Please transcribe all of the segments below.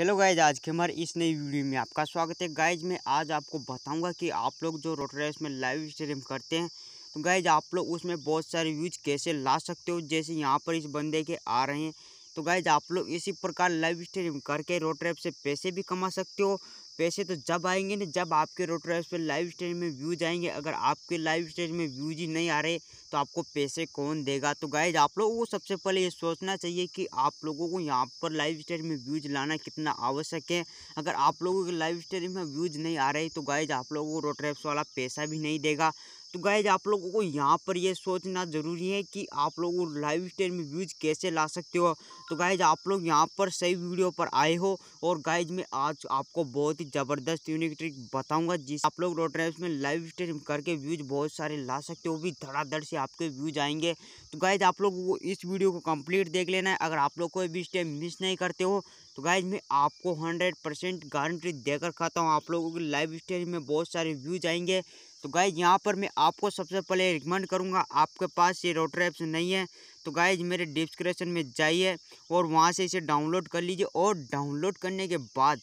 hello guys आज के हमारे इस नई वीडियो में आपका स्वागत है गाइज मैं आज आपको बताऊंगा कि आप लोग जो रोटर रेस में लाइव स्ट्रीम करते हैं तो गाइज आप लोग उसमें बहुत सारे व्यूज कैसे ला सकते हो जैसे यहाँ पर इस बंदे के आ रहे हैं तो गाइज आप लोग इसी प्रकार लाइव स्ट्रीम करके रोटर रेप से पैसे भी कमा सकते हो पैसे तो जब आएंगे ना जब आपके रोटोरेस पर लाइव स्टेज में व्यूज आएंगे अगर आपके लाइव स्टेज में व्यूज ही नहीं आ रहे तो आपको पैसे कौन देगा तो गाइज आप लोगों को सबसे पहले ये सोचना चाहिए कि आप लोगों को यहाँ पर लाइव स्टेज में व्यूज लाना कितना आवश्यक है अगर आप लोगों के लाइव स्टेज में व्यूज नहीं आ रहे तो गाइज आप लोगों को रोटरेप्स वाला पैसा भी नहीं देगा तो गाइज आप लोगों को यहाँ पर ये सोचना ज़रूरी है कि आप लोग लाइव स्टाइल में व्यूज़ कैसे ला सकते हो तो गाइज आप लोग यहाँ पर सही वीडियो पर आए हो और गाइज मैं आज आपको बहुत ही ज़बरदस्त यूनिक ट्रिक बताऊँगा जिस आप लोग रोड ड्राइव में लाइव स्टाइल करके व्यूज़ बहुत सारे ला सकते हो भी धड़ाधड़ से आपके व्यूज़ आएंगे तो गाइज आप लोगों को इस वीडियो को कंप्लीट देख लेना है अगर आप लोग कोई भी स्टेप मिस नहीं करते हो तो गाइज मैं आपको हंड्रेड परसेंट गारंटी देकर खाता हूँ आप लोगों की लाइव स्टाइल में बहुत सारे व्यूज़ आएंगे तो गाइज यहाँ पर मैं आपको सबसे पहले रिकमेंड करूँगा आपके पास ये रोटर ऐप्स नहीं है तो गाइज मेरे डिस्क्रिप्शन में जाइए और वहाँ से इसे डाउनलोड कर लीजिए और डाउनलोड करने के बाद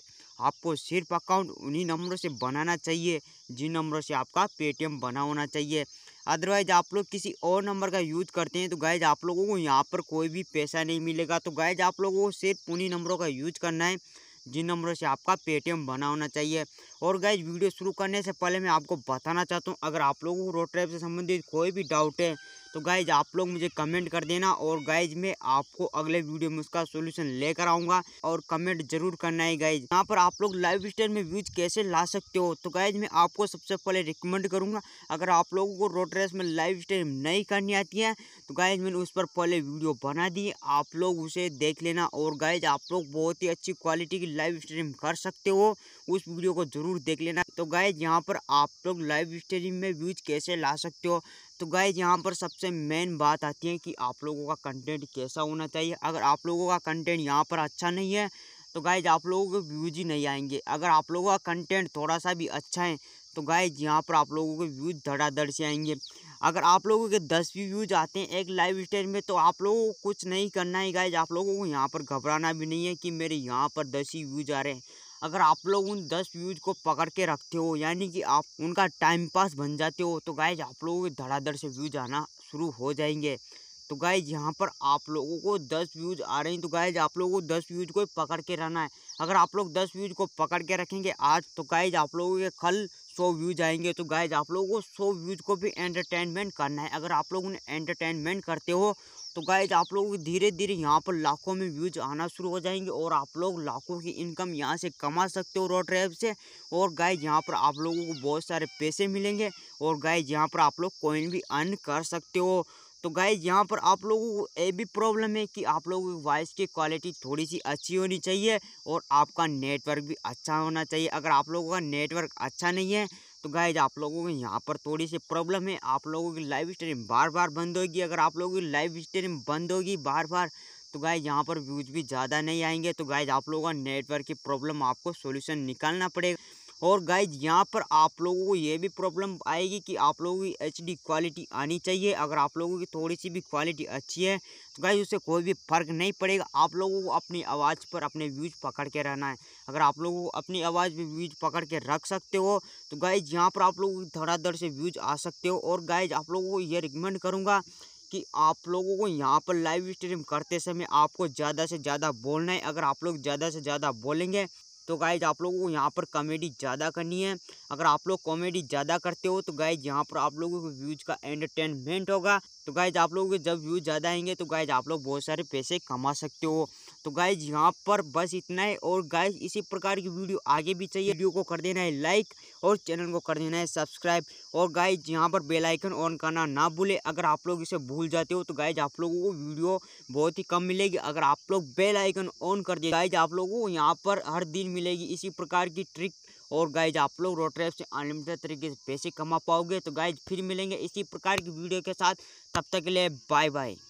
आपको सिर्फ अकाउंट उन्हीं नंबरों से बनाना चाहिए जिन नंबरों से आपका पेटीएम बना होना चाहिए अदरवाइज आप लोग किसी और नंबर का यूज़ करते हैं तो गायज आप लोगों को यहाँ पर कोई भी पैसा नहीं मिलेगा तो गायज आप लोगों को सिर्फ उन्हीं नंबरों का यूज करना है जिन नंबरों से आपका पेटीएम बना होना चाहिए और गाइज वीडियो शुरू करने से पहले मैं आपको बताना चाहता हूँ अगर आप लोगों को रोड ट्रैप से संबंधित कोई भी डाउट है तो गाइज आप लोग मुझे कमेंट कर देना और गाइज मैं आपको अगले वीडियो में उसका सोल्यूशन लेकर आऊँगा और कमेंट जरूर करना है गाइज यहाँ पर आप लोग लाइव स्टाइल में व्यूज कैसे ला सकते हो तो गाइज मैं आपको सबसे पहले रिकमेंड करूँगा अगर आप लोगों को रोड रेस में लाइव स्ट्रीम नहीं करनी आती है तो गाइज मैंने उस पर पहले वीडियो बना दी आप लोग उसे देख लेना और गाइज आप लोग बहुत ही अच्छी क्वालिटी की लाइव स्ट्रीम कर सकते हो उस वीडियो को जरूर देख लेना तो गाइज यहाँ पर आप लोग लाइव स्ट्रीम में व्यूज कैसे ला सकते हो तो गाय यहाँ पर सबसे मेन बात आती है कि आप लोगों का कंटेंट कैसा होना चाहिए अगर आप लोगों का कंटेंट यहाँ पर अच्छा नहीं है तो गाय आप लोगों के व्यूज ही नहीं आएंगे अगर आप लोगों का कंटेंट थोड़ा सा भी अच्छा है तो गाय यहाँ पर आप लोगों के व्यूज धड़ाधड़ से आएंगे अगर आप लोगों के दस भी व्यूज आते हैं एक लाइव स्टेज में तो आप लोगों को कुछ नहीं करना है गाय आप लोगों को यहाँ पर घबराना भी नहीं है कि मेरे यहाँ पर दस ही व्यूज आ रहे हैं अगर आप लोग उन दस व्यूज़ को पकड़ के रखते हो यानी कि आप उनका टाइम पास बन जाते हो तो गाइज आप लोगों के धड़ाधड़ से व्यूज़ आना शुरू हो जाएंगे तो गाइज यहाँ पर आप लोगों को दस व्यूज़ आ रहे हैं तो गाइज आप लोगों को दस व्यूज़ को पकड़ के रहना है अगर आप लोग दस व्यूज़ को पकड़ के रखेंगे आज तो गाइज आप लोगों के कल सौ व्यूज आएंगे तो गाइज आप लोगों को सौ व्यूज को भी एंटरटेनमेंट करना है अगर आप लोग उन्हें एंटरटेनमेंट करते हो तो गाइज आप लोग धीरे धीरे यहाँ पर लाखों में व्यूज आना शुरू हो जाएंगे और आप लोग लाखों की इनकम यहाँ से कमा सकते हो रोड ट्रैप से और गाइज यहाँ पर आप लोगों को बहुत सारे पैसे मिलेंगे और गाइज यहाँ पर आप लोग कोइन भी अर्न कर सकते हो तो गाइज यहाँ पर आप लोगों को ये भी प्रॉब्लम है कि आप लोगों की वॉइस की क्वालिटी थोड़ी सी अच्छी होनी चाहिए और आपका नेटवर्क भी अच्छा होना चाहिए अगर आप लोगों का नेटवर्क अच्छा नहीं है तो गाइज आप लोगों को यहाँ पर थोड़ी सी प्रॉब्लम है आप लोगों की लाइव स्ट्रीम बार बार बंद होगी अगर आप लोगों की लाइव स्ट्रीम बंद होगी बार बार तो गाइज यहाँ पर व्यूज भी ज़्यादा नहीं आएंगे तो गाइज आप लोगों का नेटवर्क की प्रॉब्लम आपको सोल्यूशन निकालना पड़ेगा और गाइज यहाँ पर आप लोगों को ये भी प्रॉब्लम आएगी कि आप लोगों की एच क्वालिटी आनी चाहिए अगर आप लोगों की थोड़ी सी भी क्वालिटी अच्छी है तो गाइज उससे कोई भी फ़र्क नहीं पड़ेगा आप लोगों को अपनी आवाज़ पर अपने व्यूज पकड़ के रहना है अगर आप लोगों को अपनी आवाज़ पर व्यूज पकड़ के रख सकते हो तो गाइज यहाँ पर आप लोगों की धड़ाधड़ से व्यूज आ सकते हो और गाइज आप लोगों को ये रिकमेंड करूँगा कि आप लोगों को यहाँ पर लाइव स्ट्रीम करते समय आपको ज़्यादा से ज़्यादा बोलना है अगर आप लोग ज़्यादा से ज़्यादा बोलेंगे तो गाइज आप लोगों को यहाँ पर कॉमेडी ज़्यादा करनी है अगर आप लोग कॉमेडी ज़्यादा करते हो तो गाइज यहाँ पर आप लोगों को व्यूज़ का एंटरटेनमेंट होगा तो गाइज आप लोगों के जब व्यूज़ ज़्यादा आएंगे तो गाइज आप लोग बहुत सारे पैसे कमा सकते हो तो गाइज यहाँ पर बस इतना है और गाइज इसी प्रकार की वीडियो आगे भी चाहिए वीडियो को कर देना है लाइक और चैनल को कर देना है सब्सक्राइब और गाइज यहाँ पर बेलाइकन ऑन करना ना भूले अगर आप लोग इसे भूल जाते हो तो गाइज आप लोगों को वीडियो बहुत ही कम मिलेगी अगर आप लोग बेलाइकन ऑन कर दिए गाइज आप लोगों को यहाँ पर हर दिन मिलेगी इसी प्रकार की ट्रिक और गाइज आप लोग रोड ट्रैप से अनलिमिटेड तरीके से पैसे कमा पाओगे तो गाइज फिर मिलेंगे इसी प्रकार की वीडियो के साथ तब तक के लिए बाय बाय